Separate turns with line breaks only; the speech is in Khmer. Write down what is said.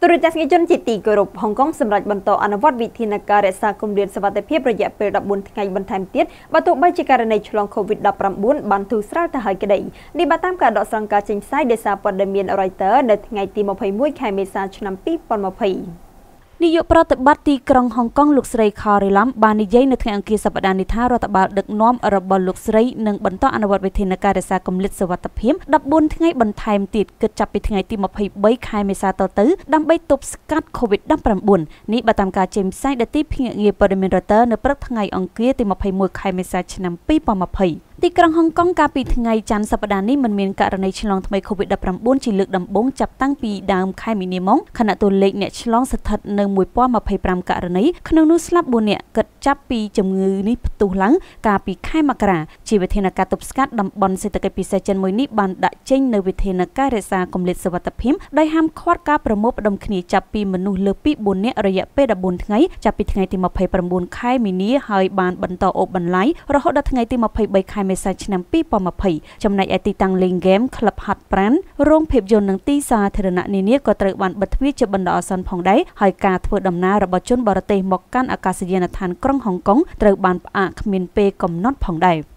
ទូរទស្សនិកជនជាទីគោរពហុងកុងសម្រាប់បន្តអនុវត្តវិធានការរក្សាគម្លាតសុវត្ថិភាពរយៈពេល14ថ្ងៃបន្ថែមទៀតបើទោះបីជាករណីឆ្លង COVID-19 បានទូស្រាលទៅហើយក្តីនេះបើតាមការដកស្រង់ការចេញផ្សាយដោយសារព័ត៌មាន Reuters នៅថ្ងៃទី21ខែមេសាឆ្នាំ2020
នាយកប្រតិបត្តិទីក្រុងហុងកុងលោកស្រី Carrie Lam បាននិយាយនៅថ្ងៃអង្គារសប្តាហ៍នេះថារដ្ឋបាលដឹកនាំរបស់លោកស្រីនឹងបន្តអនុវត្តវិធានការរក្សាគម្លាតសុវត្ថិភាព14ថ្ងៃបន្ថែមទៀតគិតចាប់ពីថ្ងៃទី23ខែមេសាតទៅដើម្បីទប់ស្កាត់ COVID-19 នេះបើតាមការចេញផ្សាយដែលទីភ្នាក់ងារព័ត៌មាន Reuters នៅព្រឹកថ្ងៃអង្គារទី21ខែមេសាឆ្នាំ2020ទីក្រុងហុងកុងកាលពីថ្ងៃច័ន្ទសប្តាហ៍នេះមិនមានករណីឆ្លងថ្មី COVID-19 ជាលើកដំបូងចាប់តាំងពីដើមខែមីនាមកខណៈតួលេខអ្នកឆ្លងស្ថិតនៅ1025ករណីក្នុងនោះស្លាប់4នាក់គិតចាប់ពីជំងឺនេះផ្ទុះឡើងកាលពីខែមករាជាវិធានការទប់ស្កាត់តំបន់សេដ្ឋកិច្ចពិសេសចិនមួយនេះបានដាក់ចេញនៅវិធានការរក្សាកម្រិតសុវត្ថិភាពដោយហាមឃាត់ការប្រមូលផ្តុំគ្នាចាប់ពីមនុស្សលើសពី4នាក់រយៈពេល14ថ្ងៃចាប់ពីថ្ងៃទី29ខែមីនាហើយបានបន្តអូបបន្លាយរហូតដល់ថ្ងៃទី23ខែមេសាឆ្នាំ2020ចំណែកឯទីតាំង Ling Game Club Hot Brand រោងភាពយន្តនិងទីសាធារណៈនានាក៏ត្រូវបានបិទទ្វារជាបណ្ដោះអាសន្នផងដែរហើយការធ្វើដំណើររបស់ជនបរទេសមកកាន់អាកាសយានដ្ឋានក្រុង
ហុងកុងត្រូវបានផ្អាកគ្មានពេលកំណត់ផងដែរ។